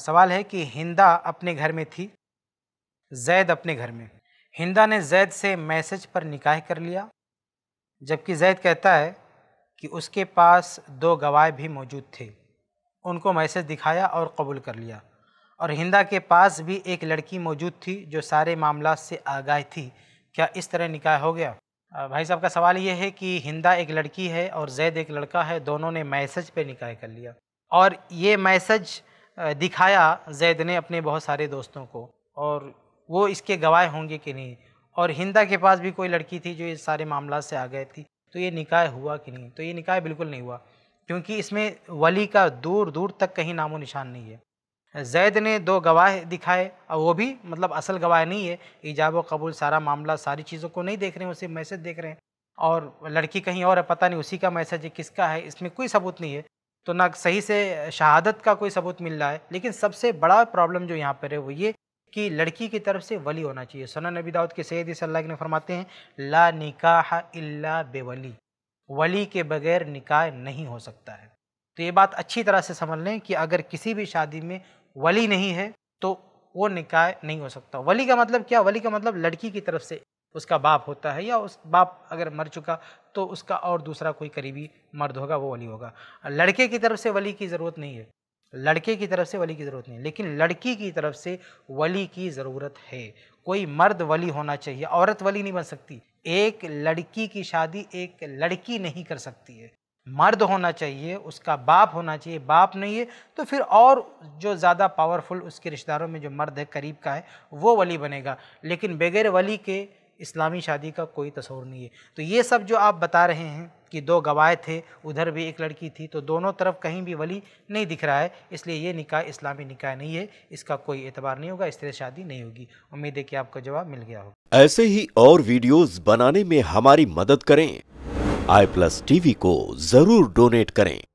सवाल है कि हिंदा अपने घर में थी जैद अपने घर में हिंदा ने जैद से मैसेज पर निकाह कर लिया जबकि जैद कहता है कि उसके पास दो गवाह भी मौजूद थे उनको मैसेज दिखाया और कबूल कर लिया और हिंदा के पास भी एक लड़की मौजूद थी जो सारे मामला से आगाह थी क्या इस तरह निकाह हो गया भाई साहब का सवाल ये है कि हिंदा एक लड़की है और जैद एक लड़का है दोनों ने मैसेज पे निकाह कर लिया और ये मैसेज दिखाया जैद ने अपने बहुत सारे दोस्तों को और वो इसके गवाह होंगे कि नहीं और हिंदा के पास भी कोई लड़की थी जो इस सारे मामला से आ गए थी तो ये निकाय हुआ कि नहीं तो ये निकाय बिल्कुल नहीं हुआ क्योंकि इसमें वली का दूर दूर तक कहीं नामो निशान नहीं है जैद ने दो गवाह दिखाए और वो भी मतलब असल गवाह नहीं है ईजाब व कबूल सारा मामला सारी चीज़ों को नहीं देख रहे हैं उसे मैसेज देख रहे हैं और लड़की कहीं और है पता नहीं उसी का मैसेज है किसका है इसमें कोई सबूत नहीं है तो ना सही से शहादत का कोई सबूत मिल रहा है लेकिन सबसे बड़ा प्रॉब्लम जो यहाँ पर है वो ये कि लड़की की तरफ से वली होना चाहिए सना नबी दाऊद के सैद सल्लाह ने फरमाते हैं ला निकाह इल्ला बेवली वली के बगैर निकाह नहीं हो सकता है तो ये बात अच्छी तरह से समझ लें कि अगर किसी भी शादी में वली नहीं है तो वो निकाह नहीं हो सकता वली का मतलब क्या वली का मतलब लड़की की तरफ से उसका बाप होता है या उस बाप अगर मर चुका तो उसका और दूसरा कोई करीबी मर्द होगा वो वली होगा लड़के की तरफ से वली की ज़रूरत नहीं है लड़के की तरफ से वली की ज़रूरत नहीं है लेकिन लड़की की तरफ से वली की ज़रूरत है कोई मर्द वली होना चाहिए औरत वली नहीं बन सकती एक लड़की की शादी एक लड़की नहीं कर सकती है मर्द होना चाहिए उसका बाप होना चाहिए बाप नहीं है तो फिर और जो ज़्यादा पावरफुल उसके रिश्तेदारों में जो मर्द है करीब का है वो वली बनेगा लेकिन बगैर वली के इस्लामी शादी का कोई तस्वर नहीं है तो ये सब जो आप बता रहे हैं कि दो गवाए थे उधर भी एक लड़की थी तो दोनों तरफ कहीं भी वली नहीं दिख रहा है इसलिए ये निकाह इस्लामी निकाह नहीं है इसका कोई एतबार नहीं होगा इस तरह शादी नहीं होगी उम्मीद है कि आपको जवाब मिल गया होगा ऐसे ही और वीडियोस बनाने में हमारी मदद करें आई प्लस टीवी को जरूर डोनेट करें